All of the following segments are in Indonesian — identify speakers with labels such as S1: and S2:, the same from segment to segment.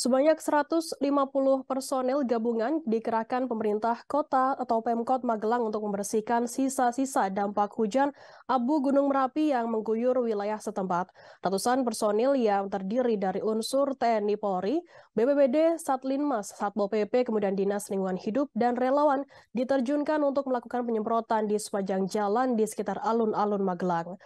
S1: Sebanyak 150 personel gabungan dikerahkan pemerintah kota atau Pemkot Magelang untuk membersihkan sisa-sisa dampak hujan abu Gunung Merapi yang mengguyur wilayah setempat. Ratusan personil yang terdiri dari unsur TNI Polri, BPBD, Satlinmas, Satpol PP, kemudian Dinas Lingkungan Hidup, dan relawan diterjunkan untuk melakukan penyemprotan di sepanjang jalan di sekitar alun-alun Magelang.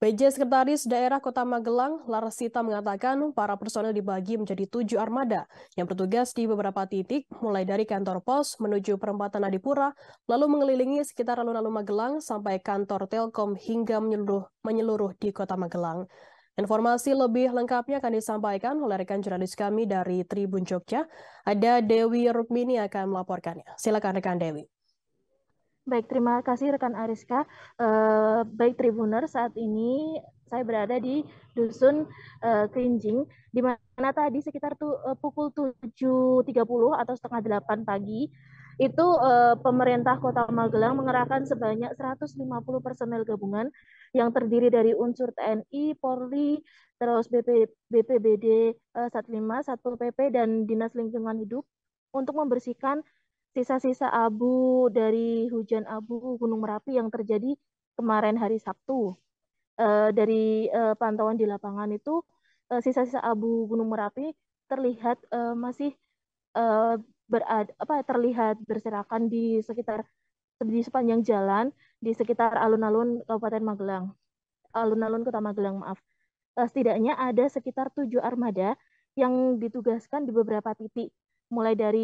S1: PJ Sekretaris Daerah Kota Magelang, Larasita mengatakan para personel dibagi menjadi tujuh armada yang bertugas di beberapa titik, mulai dari kantor pos menuju perempatan Adipura, lalu mengelilingi sekitar alun-alun Magelang sampai kantor Telkom hingga menyeluruh, menyeluruh di Kota Magelang. Informasi lebih lengkapnya akan disampaikan oleh rekan jurnalis kami dari Tribun Jogja. Ada Dewi Rukmini akan melaporkannya. Silakan rekan Dewi.
S2: Baik, terima kasih rekan Ariska. Uh, baik Tribuner, saat ini saya berada di Dusun uh, di mana tadi sekitar tu, uh, pukul 7.30 atau setengah delapan pagi, itu uh, pemerintah Kota Magelang mengerahkan sebanyak 150 personel gabungan yang terdiri dari unsur TNI, Polri, terus BP, BPBD uh, Satlima, Satpol PP, dan Dinas Lingkungan Hidup untuk membersihkan sisa-sisa abu dari hujan abu Gunung Merapi yang terjadi kemarin hari Sabtu. E, dari e, pantauan di lapangan itu eh, sisa-sisa abu Gunung Merapi terlihat e, masih e, berada apa terlihat berserakan di sekitar di sepanjang jalan di sekitar alun-alun Kabupaten Magelang. Alun-alun Kota Magelang, maaf. setidaknya ada sekitar tujuh armada yang ditugaskan di beberapa titik mulai dari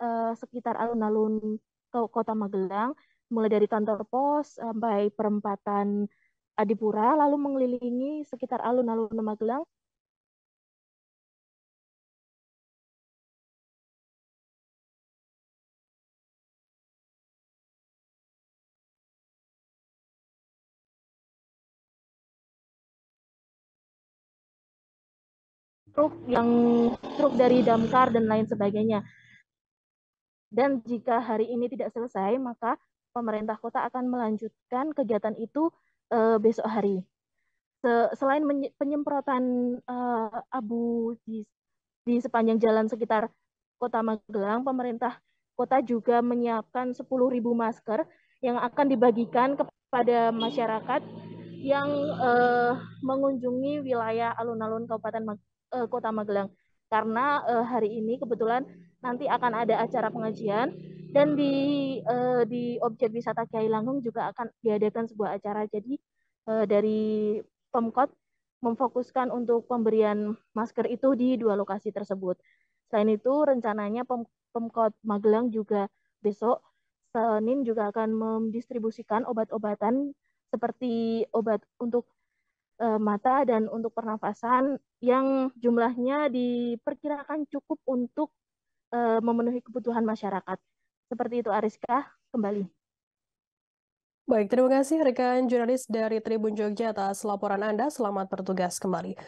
S2: uh, sekitar alun-alun kota Magelang, mulai dari kantor pos sampai perempatan Adipura, lalu mengelilingi sekitar alun-alun Magelang truk yang truk dari damkar dan lain sebagainya. Dan jika hari ini tidak selesai, maka pemerintah kota akan melanjutkan kegiatan itu uh, besok hari. Se selain penyemprotan uh, abu di, di sepanjang jalan sekitar Kota Magelang, pemerintah kota juga menyiapkan 10.000 masker yang akan dibagikan kepada masyarakat yang uh, mengunjungi wilayah alun-alun Kabupaten Magelang uh, Kota Magelang karena uh, hari ini kebetulan nanti akan ada acara pengajian dan di uh, di objek wisata Kiai Langgung juga akan diadakan sebuah acara jadi uh, dari Pemkot memfokuskan untuk pemberian masker itu di dua lokasi tersebut. Selain itu rencananya Pem Pemkot Magelang juga besok Senin juga akan mendistribusikan obat-obatan seperti obat untuk uh, mata dan untuk pernafasan yang jumlahnya diperkirakan cukup untuk uh, memenuhi kebutuhan masyarakat. Seperti itu Ariska, kembali.
S1: Baik, terima kasih rekan jurnalis dari Tribun Jogja atas laporan Anda. Selamat bertugas kembali.